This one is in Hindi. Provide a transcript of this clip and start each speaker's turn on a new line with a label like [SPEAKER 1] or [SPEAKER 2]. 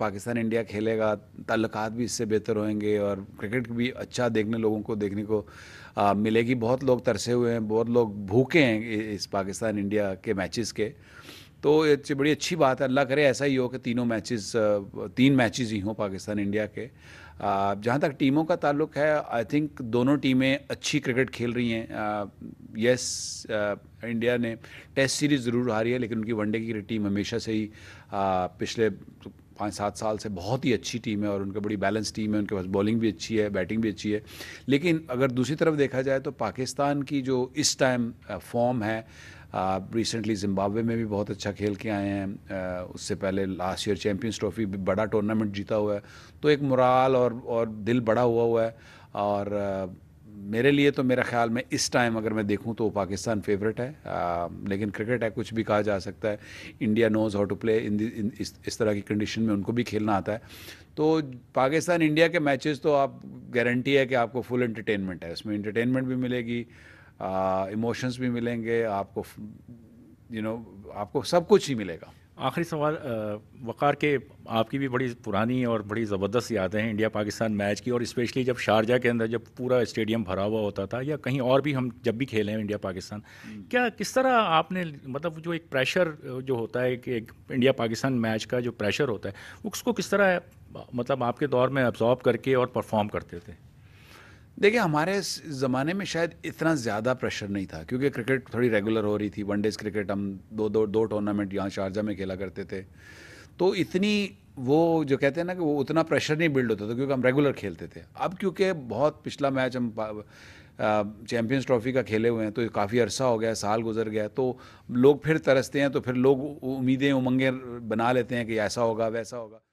[SPEAKER 1] पाकिस्तान इंडिया खेलेगा तल्लक भी इससे बेहतर होंगे और क्रिकेट भी अच्छा देखने लोगों को देखने को आ, मिलेगी बहुत लोग तरसे हुए हैं बहुत लोग भूखे हैं इस पाकिस्तान इंडिया के मैचेस के तो ये बड़ी अच्छी बात है अल्लाह करे ऐसा ही हो कि तीनों मैचेस तीन मैचेस ही हों पाकिस्तान इंडिया के जहाँ तक टीमों का ताल्लुक है आई थिंक दोनों टीमें अच्छी क्रिकेट खेल रही हैं यस इंडिया ने टेस्ट सीरीज़ ज़रूर हारी है लेकिन उनकी वनडे की टीम हमेशा से ही आ, पिछले पाँच सात साल से बहुत ही अच्छी टीम है और उनका बड़ी बैलेंस टीम है उनके पास बॉलिंग भी अच्छी है बैटिंग भी अच्छी है लेकिन अगर दूसरी तरफ देखा जाए तो पाकिस्तान की जो इस टाइम फॉर्म uh, है रिसेंटली uh, जिम्बाब्वे में भी बहुत अच्छा खेल के आए हैं uh, उससे पहले लास्ट ईयर चैम्पियंस ट्रॉफी भी बड़ा टूर्नामेंट जीता हुआ है तो एक मुराल और और दिल बड़ा हुआ हुआ है और मेरे लिए तो मेरा ख्याल में इस टाइम अगर मैं देखूं तो पाकिस्तान फेवरेट है आ, लेकिन क्रिकेट है कुछ भी कहा जा सकता है India knows how to play in, इस, इस तरह की कंडीशन में उनको भी खेलना आता है तो पाकिस्तान इंडिया के मैचेस तो आप गारंटी है कि आपको फुल एंटरटेनमेंट है उसमें इंटरटेनमेंट भी मिलेगी इमोशंस भी मिलेंगे आपको यू you नो know, आपको सब कुछ ही मिलेगा
[SPEAKER 2] आखिरी सवाल वक़ार के आपकी भी बड़ी पुरानी और बड़ी ज़बरदस्त यादें हैं इंडिया पाकिस्तान मैच की और स्पेशली जब शारजा के अंदर जब पूरा स्टेडियम भरा हुआ होता था या कहीं और भी हम जब भी खेले हैं इंडिया पाकिस्तान हम्म। क्या किस तरह आपने मतलब जो एक प्रेशर जो होता है कि एक इंडिया पाकिस्तान मैच का जो प्रेशर होता है उसको किस तरह मतलब आपके दौर में अब्ज़ॉर्ब करके और परफॉर्म करते थे देखिए
[SPEAKER 1] हमारे ज़माने में शायद इतना ज़्यादा प्रेशर नहीं था क्योंकि क्रिकेट थोड़ी रेगुलर हो रही थी वन डेज क्रिकेट हम दो दो दो टूर्नामेंट यहाँ शारजा में खेला करते थे तो इतनी वो जो कहते हैं ना कि वो उतना प्रेशर नहीं बिल्ड होता था क्योंकि हम रेगुलर खेलते थे अब क्योंकि बहुत पिछला मैच हम चैम्पियंस ट्रॉफी का खेले हुए हैं तो काफ़ी अरसा हो गया साल गुजर गया तो लोग फिर तरसते हैं तो फिर लोग उम्मीदें उमंगें बना लेते हैं कि ऐसा होगा वैसा होगा